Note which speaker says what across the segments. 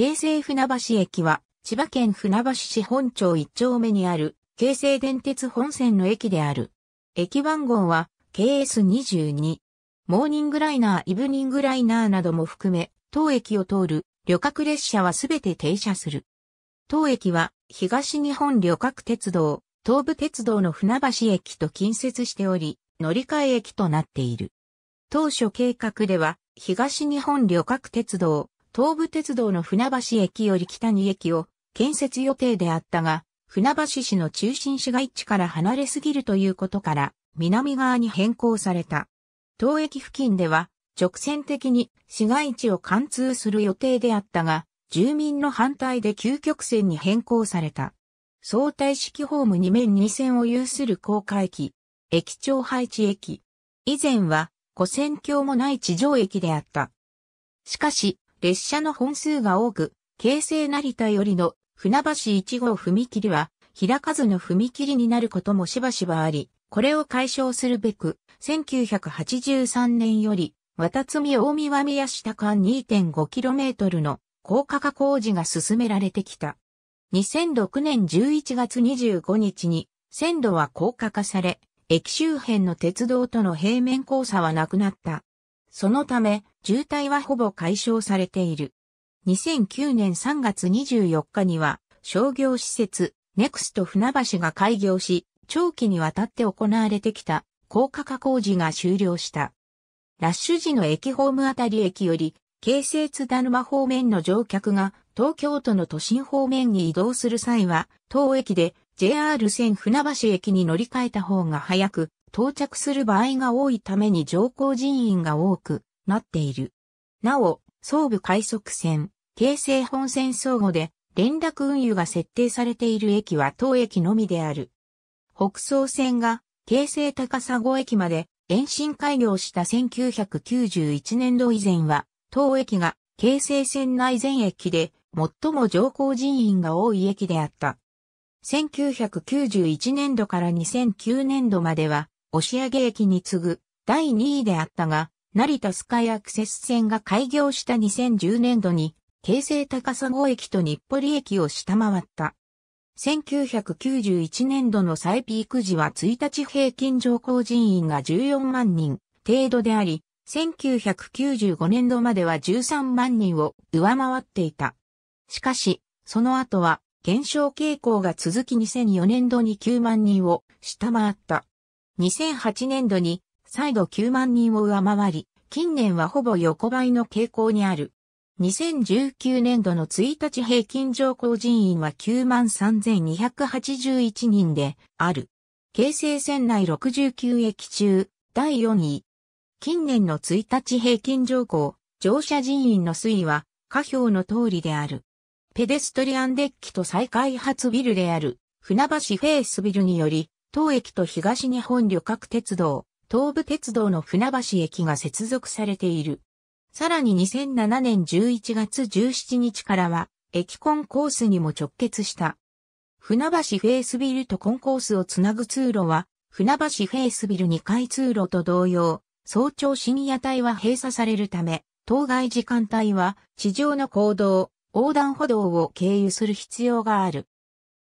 Speaker 1: 京成船橋駅は、千葉県船橋市本町1丁目にある、京成電鉄本線の駅である。駅番号は、KS22。モーニングライナー、イブニングライナーなども含め、当駅を通る旅客列車はすべて停車する。当駅は、東日本旅客鉄道、東武鉄道の船橋駅と近接しており、乗り換え駅となっている。当初計画では、東日本旅客鉄道、東武鉄道の船橋駅より北に駅を建設予定であったが、船橋市の中心市街地から離れすぎるということから、南側に変更された。当駅付近では、直線的に市街地を貫通する予定であったが、住民の反対で急曲線に変更された。相対式ホーム2面2線を有する高架駅、駅長配置駅。以前は、古線橋もない地上駅であった。しかし、列車の本数が多く、京成成田よりの船橋1号踏切は、開かずの踏切になることもしばしばあり、これを解消するべく、1983年より、渡積大宮宮下間 2.5km の高架化工事が進められてきた。2006年11月25日に線路は高架化され、駅周辺の鉄道との平面交差はなくなった。そのため、渋滞はほぼ解消されている。2009年3月24日には商業施設ネクスト船橋が開業し、長期にわたって行われてきた高架化工事が終了した。ラッシュ時の駅ホームあたり駅より、京成津田沼方面の乗客が東京都の都心方面に移動する際は、当駅で JR 線船橋駅に乗り換えた方が早く到着する場合が多いために乗降人員が多く、なっている。なお、総武快速線、京成本線相互で連絡運輸が設定されている駅は当駅のみである。北総線が京成高砂駅まで延伸開業した1991年度以前は、当駅が京成線内全駅で最も乗降人員が多い駅であった。1991年度から2009年度までは、押上駅に次ぐ第2位であったが、成田スカイアクセス線が開業した2010年度に、京成高砂駅と日暮里駅を下回った。1991年度の再ピーク時は1日平均乗降人員が14万人程度であり、1995年度までは13万人を上回っていた。しかし、その後は減少傾向が続き2004年度に9万人を下回った。2008年度に再度9万人を上回り、近年はほぼ横ばいの傾向にある。2019年度の1日平均乗降人員は93,281人である。京成線内69駅中、第4位。近年の1日平均乗降、乗車人員の推移は、下表の通りである。ペデストリアンデッキと再開発ビルである、船橋フェイスビルにより、当駅と東日本旅客鉄道、東武鉄道の船橋駅が接続されている。さらに2007年11月17日からは、駅コンコースにも直結した。船橋フェイスビルとコンコースをつなぐ通路は、船橋フェイスビル2階通路と同様、早朝深夜帯は閉鎖されるため、当該時間帯は地上の行動、横断歩道を経由する必要がある。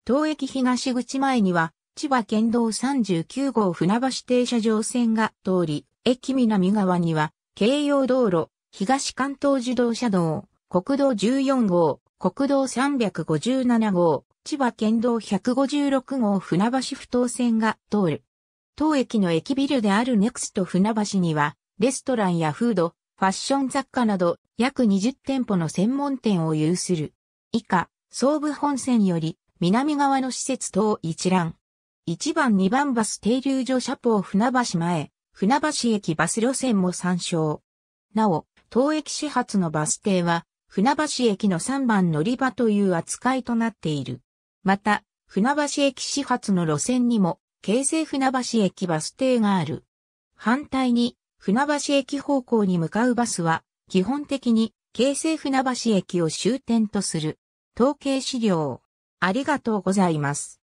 Speaker 1: 当駅東口前には千葉県道39号船橋停車場線が通り、駅南側には、京葉道路、東関東自動車道、国道14号、国道357号、千葉県道156号船橋不頭線が通る。当駅の駅ビルであるネクスト船橋には、レストランやフード、ファッション雑貨など約20店舗の専門店を有する。以下、総武本線より南側の施設等一覧。1番2番バス停留所車ー船橋前、船橋駅バス路線も参照。なお、当駅始発のバス停は、船橋駅の3番乗り場という扱いとなっている。また、船橋駅始発の路線にも、京成船橋駅バス停がある。反対に、船橋駅方向に向かうバスは、基本的に、京成船橋駅を終点とする。統計資料。ありがとうございます。